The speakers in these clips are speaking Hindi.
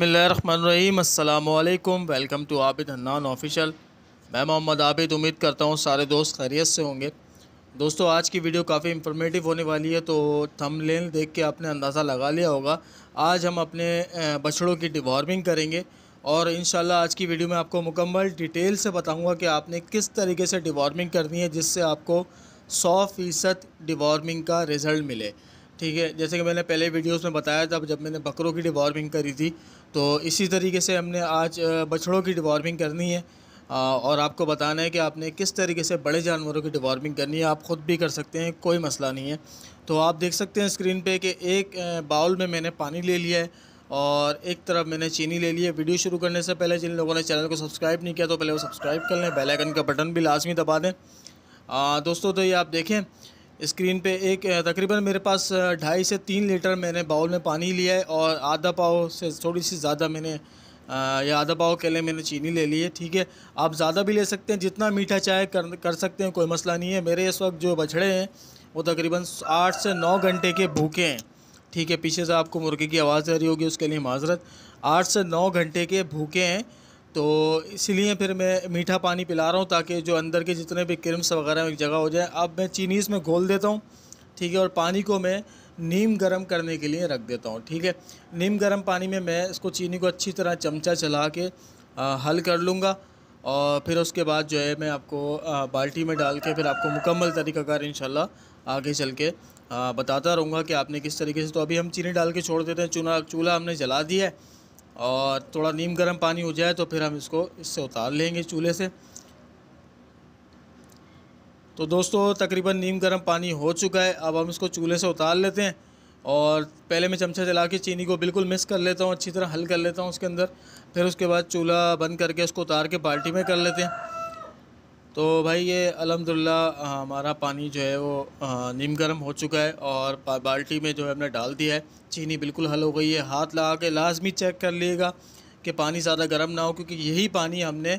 बसमीम अल्लाम welcome to Abid Hannan official मैं मोहम्मद आबिद उम्मीद करता हूँ सारे दोस्त खैरियत से होंगे दोस्तों आज की वीडियो काफ़ी इंफॉर्मेटिव होने वाली है तो थंबनेल देख के आपने अंदाज़ा लगा लिया होगा आज हम अपने बछड़ों की डिवॉर्मिंग करेंगे और इन आज की वीडियो में आपको मुकम्मल डिटेल से बताऊँगा कि आपने किस तरीके से डिवॉर्मिंग करनी है जिससे आपको सौ फ़ीसद डिवॉर्मिंग का रिज़ल्ट मिले ठीक है जैसे कि मैंने पहले वीडियोस में बताया था जब मैंने बकरों की डिवॉर्मिंग करी थी तो इसी तरीके से हमने आज बछड़ों की डिवॉर्मिंग करनी है और आपको बताना है कि आपने किस तरीके से बड़े जानवरों की डिवॉर्मिंग करनी है आप ख़ुद भी कर सकते हैं कोई मसला नहीं है तो आप देख सकते हैं स्क्रीन पे कि एक बाउल में मैंने पानी ले लिया है और एक तरफ मैंने चीनी ले ली है वीडियो शुरू करने से पहले जिन लोगों ने चैनल को सब्सक्राइब नहीं किया तो पहले वो सब्सक्राइब कर लें बेलाइकन का बटन भी लाजमी दबा दें दोस्तों तो ये आप देखें स्क्रीन पे एक तकरीबन मेरे पास ढाई से तीन लीटर मैंने बाउल में पानी लिया है और आधा पाव से थोड़ी सी ज़्यादा मैंने या आधा पाव के लिए मैंने चीनी ले ली है ठीक है आप ज़्यादा भी ले सकते हैं जितना मीठा चाय कर कर सकते हैं कोई मसला नहीं है मेरे इस वक्त जो बछड़े हैं वो तकरीबन आठ से नौ घंटे के भूखे हैं ठीक है पीछे से आपको मुर्गे की आवाज़ आ रही होगी उसके लिए माजरत आठ से नौ घंटे के भूखे हैं तो इसलिए फिर मैं मीठा पानी पिला रहा हूँ ताकि जो अंदर के जितने भी क्रिम्स वगैरह एक जगह हो जाए अब मैं चीनी इसमें घोल देता हूँ ठीक है और पानी को मैं नीम गर्म करने के लिए रख देता हूँ ठीक है नीम गर्म पानी में मैं इसको चीनी को अच्छी तरह चमचा चला के हल कर लूँगा और फिर उसके बाद जो है मैं आपको बाल्टी में डाल के फिर आपको मुकम्मल तरीक़ाकार इन आगे चल के बताता रहूँगा कि आपने किस तरीके से तो अभी हम चीनी डाल के छोड़ देते हैं चूना चूल्हा हमने जला दिया है और थोड़ा नीम गर्म पानी हो जाए तो फिर हम इसको इससे उतार लेंगे चूल्हे से तो दोस्तों तकरीबन नीम गर्म पानी हो चुका है अब हम इसको चूल्हे से उतार लेते हैं और पहले मैं चमचा चला के चीनी को बिल्कुल मिक्स कर लेता हूँ अच्छी तरह हल कर लेता हूँ उसके अंदर फिर उसके बाद चूल्हा बंद करके उसको उतार के बाल्टी में कर लेते हैं तो भाई ये अलहमदिल्ला हमारा पानी जो है वो नीम गर्म हो चुका है और बाल्टी में जो है हमने डाल दिया है चीनी बिल्कुल हल हो गई है हाथ लगा के लाजमी चेक कर लिएगा कि पानी ज़्यादा गर्म ना हो क्योंकि यही पानी हमने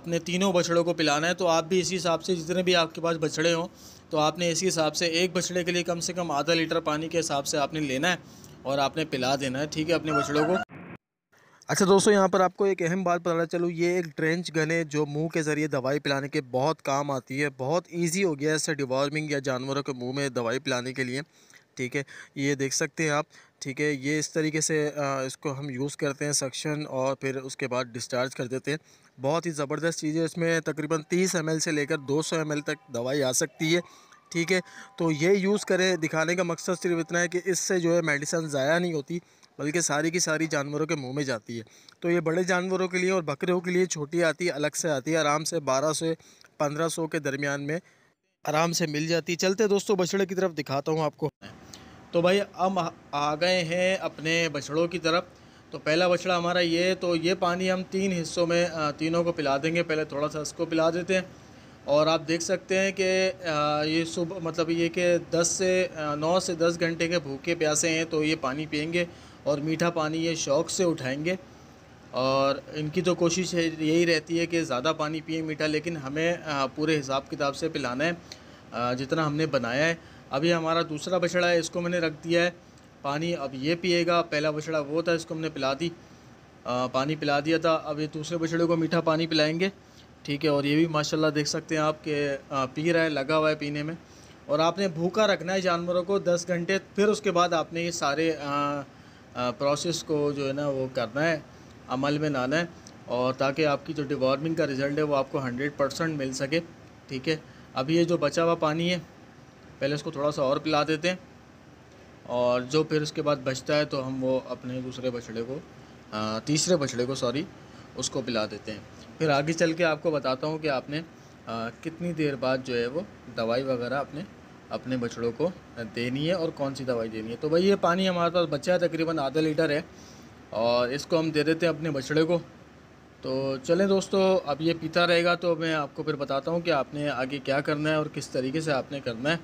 अपने तीनों बछड़ों को पिलाना है तो आप भी इसी हिसाब से जितने भी आपके पास बछड़े हों तो आपने इसी हिसाब से एक बछड़े के लिए कम से कम आधा लीटर पानी के हिसाब से आपने लेना है और आपने पिला देना है ठीक है अपने बछड़ों को अच्छा दोस्तों यहाँ पर आपको एक अहम बात बताना चलूँ ये एक ड्रेंच गन है जो मुंह के ज़रिए दवाई पिलाने के बहुत काम आती है बहुत इजी हो गया है इससे डिवॉर्मिंग या जानवरों के मुंह में दवाई पिलाने के लिए ठीक है ये देख सकते हैं आप ठीक है ये इस तरीके से इसको हम यूज़ करते हैं सक्शन और फिर उसके बाद डिस्चार्ज कर देते हैं बहुत ही ज़बरदस्त चीज़ है इसमें तकरीबन तीस एम से लेकर दो एम तक दवाई आ सकती है ठीक है तो ये यूज़ करें दिखाने का मकसद सिर्फ इतना है कि इससे जो है मेडिसन ज़ाया नहीं होती बल्कि सारी की सारी जानवरों के मुँह में जाती है तो ये बड़े जानवरों के लिए और बकरों के लिए छोटी आती है अलग से आती है आराम से बारह से पंद्रह सौ के दरमियान में आराम से मिल जाती है चलते दोस्तों बछड़े की तरफ दिखाता हूँ आपको तो भाई हम आ गए हैं अपने बछड़ों की तरफ तो पहला बछड़ा हमारा ये तो ये पानी हम तीन हिस्सों में तीनों को पिला देंगे पहले थोड़ा सा इसको पिला देते हैं और आप देख सकते हैं कि ये सुबह मतलब ये कि 10 से 9 से 10 घंटे के भूखे प्यासे हैं तो ये पानी पियेंगे और मीठा पानी ये शौक़ से उठाएंगे और इनकी तो कोशिश है यही रहती है कि ज़्यादा पानी पिए मीठा लेकिन हमें पूरे हिसाब किताब से पिलाना है जितना हमने बनाया है अभी हमारा दूसरा बछड़ा है इसको मैंने रख दिया है पानी अब ये पिएगा पहला बछड़ा वो था इसको हमने पिला दी आ, पानी पिला दिया था अब ये दूसरे बछड़े को मीठा पानी पिलाएंगे ठीक है और ये भी माशाल्लाह देख सकते हैं आप के पी रहा है लगा हुआ है पीने में और आपने भूखा रखना है जानवरों को दस घंटे फिर उसके बाद आपने ये सारे आ, प्रोसेस को जो है ना वो करना है अमल में लाना है और ताकि आपकी जो डिवॉर्मिंग का रिज़ल्ट है वो आपको हंड्रेड परसेंट मिल सके ठीक है अब ये जो बचा हुआ पानी है पहले इसको थोड़ा सा और पिला देते हैं और जो फिर उसके बाद बचता है तो हम वो अपने दूसरे बछड़े को आ, तीसरे बछड़े को सॉरी उसको पिला देते हैं फिर आगे चल के आपको बताता हूँ कि आपने आ, कितनी देर बाद जो है वो दवाई वगैरह अपने अपने बछड़ों को देनी है और कौन सी दवाई देनी है तो भाई ये पानी हमारे पास बचा है तकरीबन आधा लीटर है और इसको हम दे देते हैं अपने बछड़े को तो चलें दोस्तों अब ये पीता रहेगा तो मैं आपको फिर बताता हूँ कि आपने आगे क्या करना है और किस तरीके से आपने करना है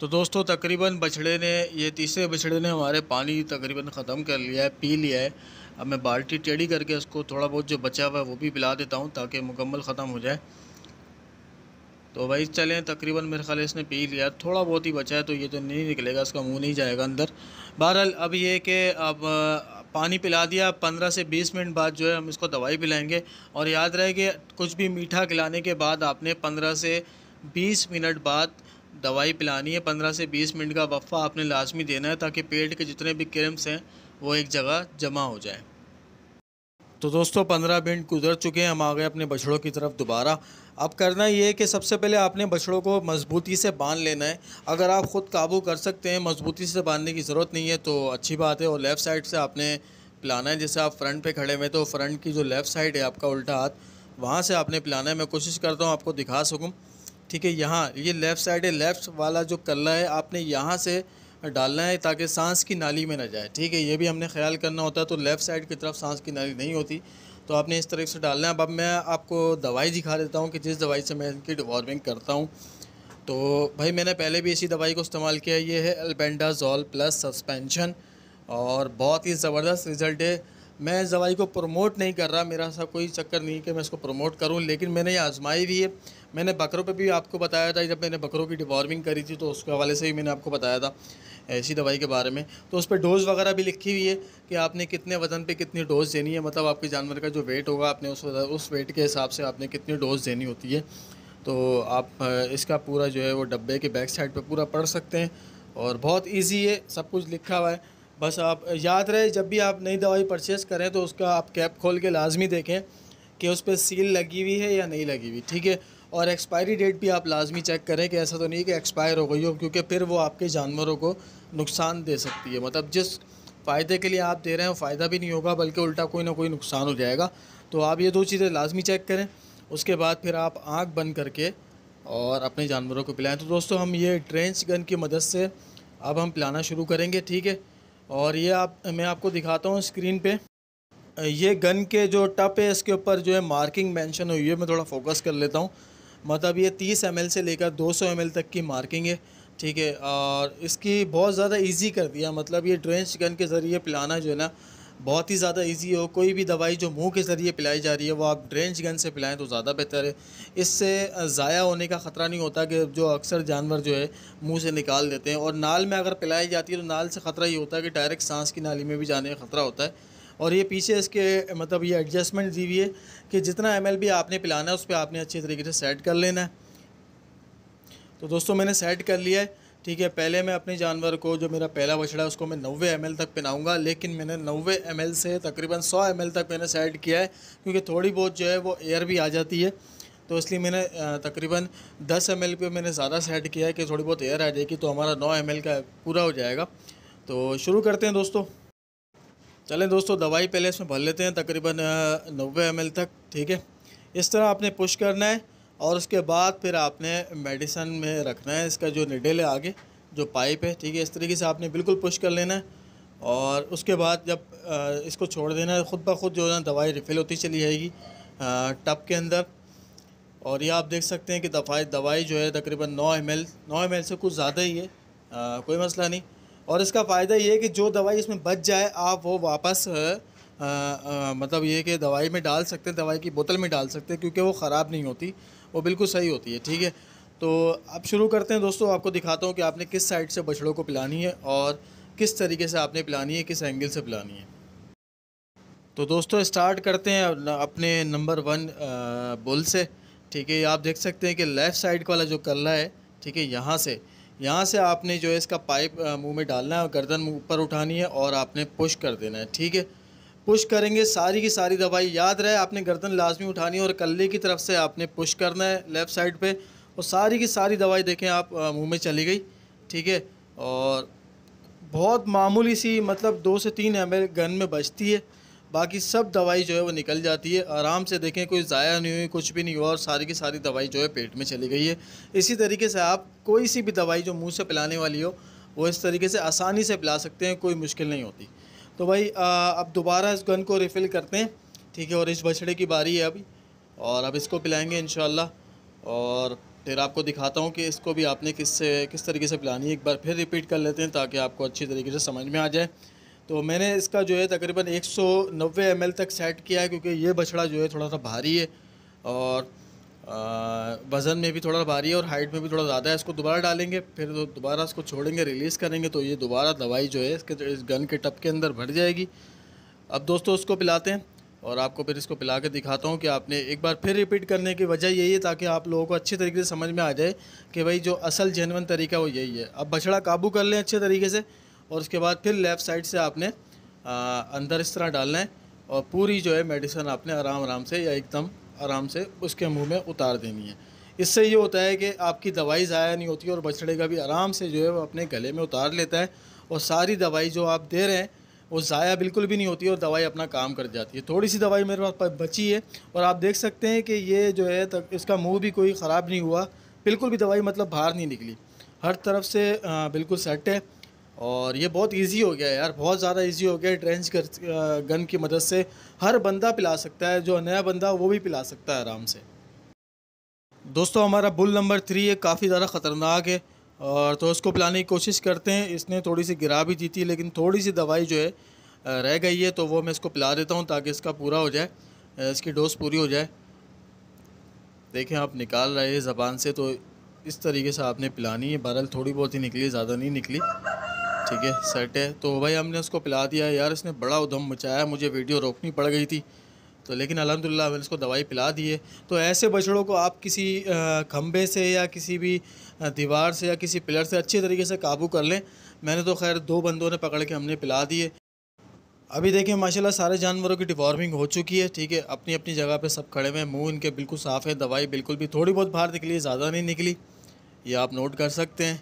तो दोस्तों तकरीबन बछड़े ने ये तीसरे बछड़े ने हमारे पानी तकरीबन ख़त्म कर लिया है पी लिया है अब मैं बाल्टी टेढ़ी करके उसको थोड़ा बहुत जो बचा हुआ है वो भी पिला देता हूँ ताकि मुकम्मल ख़त्म हो जाए तो भाई चलें तकरीबन मेरे ख्याल इसने पी लिया थोड़ा बहुत ही बचा है तो ये तो नहीं निकलेगा इसका मुंह नहीं जाएगा अंदर बहरहाल अब ये कि अब पानी पिला दिया पंद्रह से बीस मिनट बाद जो है हम इसको दवाई पिलाएंगे और याद रहे कि कुछ भी मीठा खिलाने के बाद आपने पंद्रह से बीस मिनट बाद दवाई पिलानी है पंद्रह से बीस मिनट का वफ़ा आपने लाजमी देना है ताकि पेट के जितने भी क्रम्स हैं वो एक जगह जमा हो जाए तो दोस्तों पंद्रह मिनट गुजर चुके हैं हम आ गए अपने बछड़ों की तरफ दोबारा अब करना ये है कि सबसे पहले आपने बछड़ों को मज़बूती से बांध लेना है अगर आप ख़ुद काबू कर सकते हैं मज़बूती से बांधने की ज़रूरत नहीं है तो अच्छी बात है और लेफ़्ट साइड से आपने पिलाना है जैसे आप फ्रंट पे खड़े हुए तो फ्रंट की जो लेफ़्ट साइड है आपका उल्टा हाथ वहाँ से आपने पिलाना है मैं कोशिश करता हूँ आपको दिखा सकूँ ठीक है यहाँ ये लेफ़्ट साइड है लेफ़्ट वाला जो कल्ला है आपने यहाँ से डालना है ताकि सांस की नाली में ना जाए ठीक है ये भी हमने ख्याल करना होता है तो लेफ़्ट साइड की तरफ सांस की नाली नहीं होती तो आपने इस तरह से डालना है अब मैं आपको दवाई दिखा देता हूँ कि जिस दवाई से मैं इनकी डिवॉर्मिंग करता हूँ तो भाई मैंने पहले भी इसी दवाई को इस्तेमाल किया ये है अल्बेंडाजॉल प्लस सस्पेंशन और बहुत ही ज़बरदस्त रिज़ल्ट है मैं इस दवाई को प्रमोट नहीं कर रहा मेरा ऐसा कोई चक्कर नहीं कि मैं इसको प्रमोट करूं लेकिन मैंने ये आजमाई भी है मैंने बकरों पे भी आपको बताया था जब मैंने बकरों की डिवॉर्मिंग करी थी तो उसके हवाले से ही मैंने आपको बताया था ऐसी दवाई के बारे में तो उस पर डोज़ वगैरह भी लिखी हुई है कि आपने कितने वज़न पे कितनी डोज़ देनी है मतलब आपके जानवर का जो वेट होगा आपने उस उस वेट के हिसाब से आपने कितनी डोज़ देनी होती है तो आप इसका पूरा जो है वो डब्बे के बैक साइड पर पूरा पढ़ सकते हैं और बहुत ईजी है सब कुछ लिखा हुआ है बस आप याद रहे जब भी आप नई दवाई परचेज़ करें तो उसका आप कैप खोल के लाजमी देखें कि उस पर सील लगी हुई है या नहीं लगी हुई ठीक है और एक्सपायरी डेट भी आप लाजमी चेक करें कि ऐसा तो नहीं कि एक्सपायर हो गई हो क्योंकि फिर वो आपके जानवरों को नुकसान दे सकती है मतलब जिस फ़ायदे के लिए आप दे रहे हैं फ़ायदा भी नहीं होगा बल्कि उल्टा कोई ना कोई नुकसान हो जाएगा तो आप ये दो चीज़ें लाजमी चेक करें उसके बाद फिर आप आँख बंद करके और अपने जानवरों को पिलाएं तो दोस्तों हम ये ट्रेंच गन की मदद से अब हम पिलाना शुरू करेंगे ठीक है और ये आप मैं आपको दिखाता हूँ स्क्रीन पे ये गन के जो टप है इसके ऊपर जो है मार्किंग मेंशन हुई है मैं थोड़ा फोकस कर लेता हूँ मतलब ये 30 एम से लेकर 200 एम तक की मार्किंग है ठीक है और इसकी बहुत ज़्यादा इजी कर दिया मतलब ये ड्रेंच गन के ज़रिए पिलाना जो है ना बहुत ही ज़्यादा इजी हो कोई भी दवाई जो मुंह के ज़रिए पिलाई जा रही है वो आप ड्रेंच गन से पिलाएं तो ज़्यादा बेहतर है इससे ज़ाया होने का ख़तरा नहीं होता कि जो अक्सर जानवर जो है मुंह से निकाल देते हैं और नाल में अगर पिलाई जाती है तो नाल से ख़तरा ये होता है कि डायरेक्ट सांस की नाली में भी जाने का ख़तरा होता है और ये पीछे इसके मतलब ये एडजस्टमेंट दी हुई है कि जितना एम आपने पिलाना है उस पर आपने अच्छे तरीके से सेट कर लेना है तो दोस्तों मैंने सेट कर लिया है ठीक है पहले मैं अपने जानवर को जो मेरा पहला बछड़ा है उसको मैं नब्बे एम तक पहनाऊँगा लेकिन मैंने नब्बे एम से तकरीबन सौ एम तक मैंने सेट किया है क्योंकि थोड़ी बहुत जो है वो एयर भी आ जाती है तो इसलिए मैंने तकरीबन 10 एम पे मैंने ज़्यादा सेट किया है कि थोड़ी बहुत एयर आ जाएगी तो हमारा 9 एम का पूरा हो जाएगा तो शुरू करते हैं दोस्तों चलें दोस्तों दवाई पहले इसमें भर लेते हैं तकरीबन नब्बे एम तक ठीक है इस तरह आपने पुश करना है और उसके बाद फिर आपने मेडिसन में रखना है इसका जो निडल है आगे जो पाइप है ठीक है इस तरीके से आपने बिल्कुल पुश कर लेना है और उसके बाद जब इसको छोड़ देना है ख़ुद ब खुद जो है ना दवाई रिफ़िल होती चली जाएगी टब के अंदर और ये आप देख सकते हैं कि दफाई दवाई जो है तकरीबन नौ एम एल नौ एम एल से कुछ ज़्यादा ही है आ, कोई मसला नहीं और इसका फ़ायदा ये है कि जो दवाई इसमें बच जाए आप वो वापस आ, आ, मतलब ये कि दवाई में डाल सकते हैं दवाई की बोतल में डाल सकते हैं क्योंकि वो ख़राब नहीं होती वो बिल्कुल सही होती है ठीक है तो अब शुरू करते हैं दोस्तों आपको दिखाता हूँ कि आपने किस साइड से बछड़ों को पिलानी है और किस तरीके से आपने पिलानी है किस एंगल से पिलानी है तो दोस्तों स्टार्ट करते हैं अपने नंबर वन बुल से ठीक है आप देख सकते हैं कि लेफ़्ट साइड वाला जो कल्ला है ठीक है यहाँ से यहाँ से आपने जो है इसका पाइप मुंह में डालना है और गर्दन ऊपर उठानी है और आपने पुश कर देना है ठीक है पुश करेंगे सारी की सारी दवाई याद रहे आपने गर्दन लाजमी उठानी है और कल्ले की तरफ से आपने पुश करना है लेफ़्ट साइड पे और सारी की सारी दवाई देखें आप मुंह में चली गई ठीक है और बहुत मामूली सी मतलब दो से तीन एम गन में बचती है बाकी सब दवाई जो है वो निकल जाती है आराम से देखें कोई ज़ाया नहीं हुई कुछ भी नहीं हुआ और सारी की सारी दवाई जो है पेट में चली गई है इसी तरीके से आप कोई सी भी दवाई जो मुँह से पिलाने वाली हो वो इस तरीके से आसानी से पिला सकते हैं कोई मुश्किल नहीं होती तो भाई अब दोबारा इस गन को रिफ़िल करते हैं ठीक है और इस बछड़े की बारी है अभी और अब इसको पिलाएंगे इन और फिर आपको दिखाता हूँ कि इसको भी आपने किस से किस तरीके से पिलानी है एक बार फिर रिपीट कर लेते हैं ताकि आपको अच्छी तरीके से समझ में आ जाए तो मैंने इसका जो है तकरीबन 190 ml तक सेट किया है क्योंकि ये बछड़ा जो है थोड़ा सा भारी है और वज़न में भी थोड़ा भारी है और हाइट में भी थोड़ा ज़्यादा है इसको दोबारा डालेंगे फिर तो दोबारा इसको छोड़ेंगे रिलीज़ करेंगे तो ये दोबारा दवाई जो है इसके इस गन के टप के अंदर भर जाएगी अब दोस्तों उसको पिलाते हैं और आपको फिर इसको पिला के दिखाता हूँ कि आपने एक बार फिर रिपीट करने की वजह यही है ताकि आप लोगों को अच्छे तरीके से समझ में आ जाए कि भाई जो असल जेनवन तरीका वो यही है अब बछड़ा काबू कर लें अच्छे तरीके से और उसके बाद फिर लेफ़्ट साइड से आपने अंदर इस तरह डालना है और पूरी जो है मेडिसन आपने आराम आराम से या एकदम आराम से उसके मुंह में उतार देनी है इससे ये होता है कि आपकी दवाई ज़ाया नहीं होती और बछड़े का भी आराम से जो है वो अपने गले में उतार लेता है और सारी दवाई जो आप दे रहे हैं वो ज़ाया बिल्कुल भी नहीं होती और दवाई अपना काम कर जाती है थोड़ी सी दवाई मेरे पास बची है और आप देख सकते हैं कि ये जो है तक इसका मुँह भी कोई ख़राब नहीं हुआ बिल्कुल भी दवाई मतलब बाहर नहीं निकली हर तरफ से बिल्कुल सेट है और ये बहुत इजी हो गया है यार बहुत ज़्यादा इजी हो गया है ट्रेंच कर गन की मदद से हर बंदा पिला सकता है जो नया बंदा वो भी पिला सकता है आराम से दोस्तों हमारा बुल नंबर थ्री ये काफ़ी ज़्यादा ख़तरनाक है और तो उसको पिलाने की कोशिश करते हैं इसने थोड़ी सी गिरा भी दी थी लेकिन थोड़ी सी दवाई जो है रह गई है तो वो मैं इसको पिला देता हूँ ताकि इसका पूरा हो जाए इसकी डोज पूरी हो जाए देखें आप निकाल रहे हैं ज़बान से तो इस तरीके से आपने पिलानी है बहरल थोड़ी बहुत ही निकली ज़्यादा नहीं निकली ठीक है सेट है तो भाई हमने उसको पिला दिया यार इसने बड़ा उधम मचाया मुझे वीडियो रोकनी पड़ गई थी तो लेकिन अलहमदिल्ला मैंने इसको दवाई पिला दी है तो ऐसे बछड़ों को आप किसी खम्भे से या किसी भी दीवार से या किसी पिलर से अच्छे तरीके से काबू कर लें मैंने तो खैर दो बंदों ने पकड़ के हमने पिला दिए अभी देखिए माशाल्लाह सारे जानवरों की डिवॉर्मिंग हो चुकी है ठीक है अपनी अपनी जगह पे सब खड़े हुए हैं मुंह इनके बिल्कुल साफ़ है दवाई बिल्कुल भी थोड़ी बहुत बाहर निकली ज़्यादा नहीं निकली ये आप नोट कर सकते हैं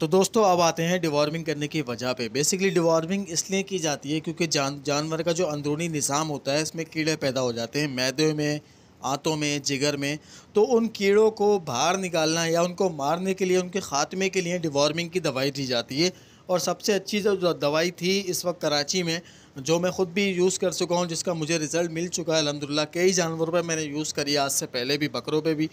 तो दोस्तों अब आते हैं डिवॉर्मिंग करने की वजह पे बेसिकली डिवॉर्मिंग इसलिए की जाती है क्योंकि जान जानवर का जो अंदरूनी निज़ाम होता है इसमें कीड़े पैदा हो जाते हैं मैदे में आंतों में जिगर में तो उन कीड़ों को बाहर निकालना या उनको मारने के लिए उनके ख़ात्मे के लिए डिवॉर्मिंग की दवाई दी जाती है और सबसे अच्छी जो दवाई थी इस वक्त कराची में जो मैं ख़ुद भी यूज़ कर चुका हूँ जिसका मुझे रिज़ल्ट मिल चुका है अलहमदिल्ला कई जानवरों पर मैंने यूज़ करी आज से पहले भी बकरों पर भी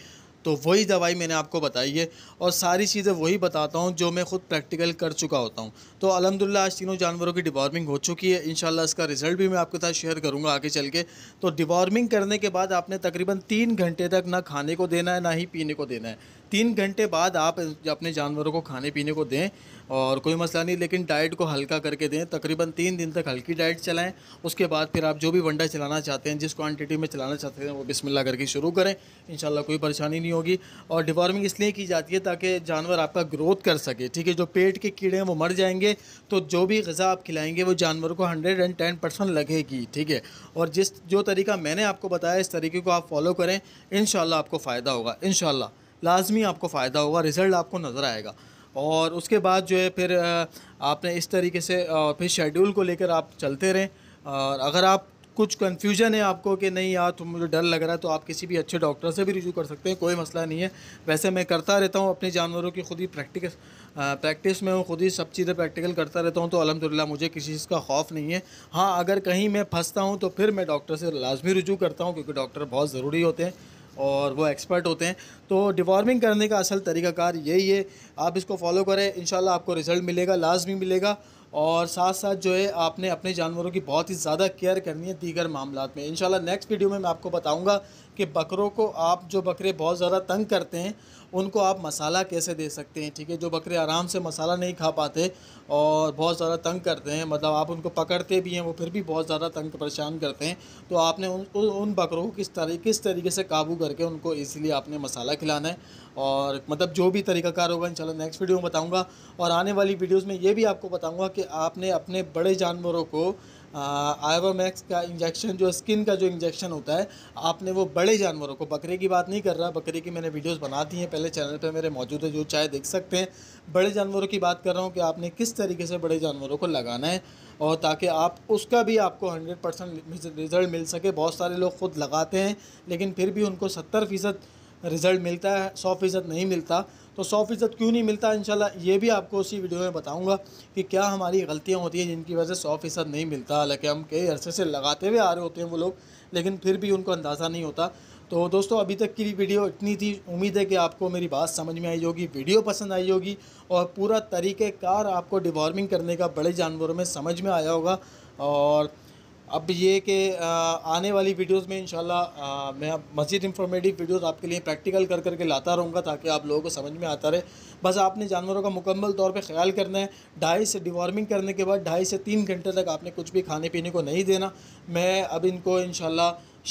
तो वही दवाई मैंने आपको बताई है और सारी चीज़ें वही बताता हूँ जो मैं ख़ुद प्रैक्टिकल कर चुका होता हूँ तो अलहमदिल्ला आज तीनों जानवरों की डिवॉर्मिंग हो चुकी है इन इसका रिज़ल्ट भी मैं आपके साथ शेयर करूँगा आगे चल के तो डिवॉर्मिंग करने के बाद आपने तकरीबन तीन घंटे तक ना खाने को देना है ना ही पीने को देना है तीन घंटे बाद आप अपने जानवरों को खाने पीने को दें और कोई मसला नहीं लेकिन डाइट को हल्का करके दें तकरीबन तीन दिन तक हल्की डाइट चलाएं उसके बाद फिर आप जो भी वंडा चलाना चाहते हैं जिस क्वांटिटी में चलाना चाहते हैं वो बिस्मिल्लाह करके शुरू करें इंशाल्लाह कोई परेशानी नहीं होगी और डिवॉर्मिंग इसलिए की जाती है ताकि जानवर आपका ग्रोथ कर सके ठीक है जो पेट के कीड़े हैं वो मर जाएंगे तो जो भी ग़ा आप खिलाएँगे वो जानवर को हंड्रेड एंड टेन परसेंट लगेगी ठीक है और जिस जो तरीका मैंने आपको बताया इस तरीके को आप फॉलो करें इन आपको फ़ायदा होगा इन लाजमी आपको फ़ायदा होगा रिज़ल्ट आपको नज़र आएगा और उसके बाद जो है फिर आपने इस तरीके से फिर शेड्यूल को लेकर आप चलते रहें और अगर आप कुछ कन्फ्यूजन है आपको कि नहीं यार तुम तो मुझे डर लग रहा है तो आप किसी भी अच्छे डॉक्टर से भी रिजू कर सकते हैं कोई मसला नहीं है वैसे मैं करता रहता हूँ अपने जानवरों की खुद ही प्रैक्टिकल प्रैक्टिस में हूँ खुद ही सब चीज़ें प्रैक्टिकल करता रहता हूँ तो अलहमदिल्ला मुझे किसी चीज़ का खौफ नहीं है हाँ अगर कहीं मैं फंसता हूँ तो फिर मैं डॉक्टर से लाजमी रुजू करता हूँ क्योंकि डॉक्टर बहुत ज़रूरी होते हैं और वो एक्सपर्ट होते हैं तो डिवॉर्मिंग करने का असल तरीकाकार यही है आप इसको फॉलो करें इन आपको रिज़ल्ट मिलेगा लाजमी मिलेगा और साथ साथ जो है आपने अपने जानवरों की बहुत ही ज़्यादा केयर करनी है दीगर मामला में इनशाला नेक्स्ट वीडियो में मैं आपको बताऊँगा कि बकरों को आप जो बकरे बहुत ज़्यादा तंग करते हैं उनको आप मसाला कैसे दे सकते हैं ठीक है जो बकरे आराम से मसाला नहीं खा पाते और बहुत ज़्यादा तंग करते हैं मतलब आप उनको पकड़ते भी हैं वो फिर भी बहुत ज़्यादा तंग परेशान करते हैं तो आपने उन उन बकरों को किस तरह किस तरीके से काबू करके उनको इसीलिए आपने मसाला खिलाना है और मतलब जो भी तरीकाकार होगा इंशाल्लाह नेक्स्ट वीडियो में बताऊँगा और आने वाली वीडियोज़ में ये भी आपको बताऊँगा कि आपने अपने बड़े जानवरों को मैक्स का इंजेक्शन जो स्किन का जो इंजेक्शन होता है आपने वो बड़े जानवरों को बकरे की बात नहीं कर रहा बकरे की मैंने वीडियोस बना दी हैं पहले चैनल पे मेरे मौजूद है जो चाहे देख सकते हैं बड़े जानवरों की बात कर रहा हूँ कि आपने किस तरीके से बड़े जानवरों को लगाना है और ताकि आप उसका भी आपको हंड्रेड परसेंट रिज़ल्ट मिल सके बहुत सारे लोग ख़ुद लगाते हैं लेकिन फिर भी उनको सत्तर फ़ीसद रिज़ल्ट मिलता है सौ फ़ीसद नहीं मिलता तो सौ फ़ीसद क्यों नहीं मिलता इन ये भी आपको उसी वीडियो में बताऊँगा कि क्या हमारी गलतियाँ होती हैं जिनकी वजह से सौ फ़ीसद नहीं मिलता हालाँकि हम कई अरसे से लगाते हुए आ रहे होते हैं वो लोग लेकिन फिर भी उनको अंदाज़ा नहीं होता तो दोस्तों अभी तक की वीडियो इतनी थी उम्मीद है कि आपको मेरी बात समझ में आई होगी वीडियो पसंद आई होगी और पूरा तरीक़ेकार आपको डिवॉर्मिंग करने का बड़े जानवरों में समझ में आया होगा और अब ये कि आने वाली वीडियोस में इनशाला मैं मज़ीद इंफॉर्मेटिव वीडियोस आपके लिए प्रैक्टिकल कर करके लाता रहूँगा ताकि आप लोगों को समझ में आता रहे बस आपने जानवरों का मुकम्मल तौर पे ख्याल करना है ढाई से डिवॉर्मिंग करने के बाद ढाई से तीन घंटे तक आपने कुछ भी खाने पीने को नहीं देना मैं अब इनको इन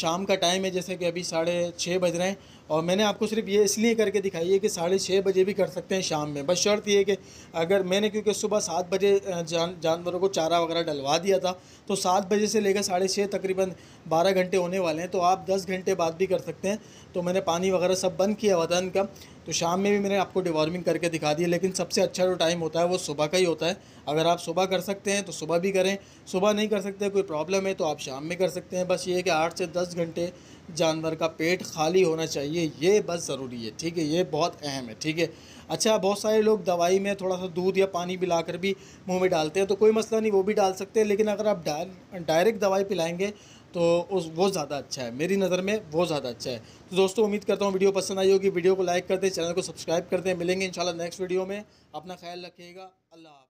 शाम का टाइम है जैसे कि अभी साढ़े छः बज रहे हैं और मैंने आपको सिर्फ ये इसलिए करके दिखाई है कि साढ़े छः बजे भी कर सकते हैं शाम में बस शर्त ये कि अगर मैंने क्योंकि सुबह सात बजे जान जानवरों को चारा वगैरह डलवा दिया था तो सात बजे से लेकर साढ़े छः तकरीबन बारह घंटे होने वाले हैं तो आप दस घंटे बाद भी कर सकते हैं तो मैंने पानी वगैरह सब बंद किया हुआ था इनका तो शाम में भी मैंने आपको डिवॉर्मिंग करके दिखा दी लेकिन सबसे अच्छा जो टाइम होता है वो सुबह का ही होता है अगर आप सुबह कर सकते हैं तो सुबह भी करें सुबह नहीं कर सकते कोई प्रॉब्लम है तो आप शाम में कर सकते हैं बस ये है कि आठ से दस घंटे जानवर का पेट खाली होना चाहिए ये बस ज़रूरी है ठीक है ये बहुत अहम है ठीक है अच्छा बहुत सारे लोग दवाई में थोड़ा सा दूध या पानी लाकर भी मुंह में डालते हैं तो कोई मसला नहीं वो भी डाल सकते हैं लेकिन अगर आप डायरेक्ट दवाई पिलाएंगे तो उस वो ज़्यादा अच्छा है मेरी नज़र में वो ज़्यादा अच्छा है तो दोस्तों उम्मीद करता हूँ वीडियो पसंद आई होगी वीडियो को लाइक कर दें चैनल को सब्सक्राइब कर दें मिलेंगे इन नेक्स्ट वीडियो में अपना ख्याल रखिएगा अल्लाह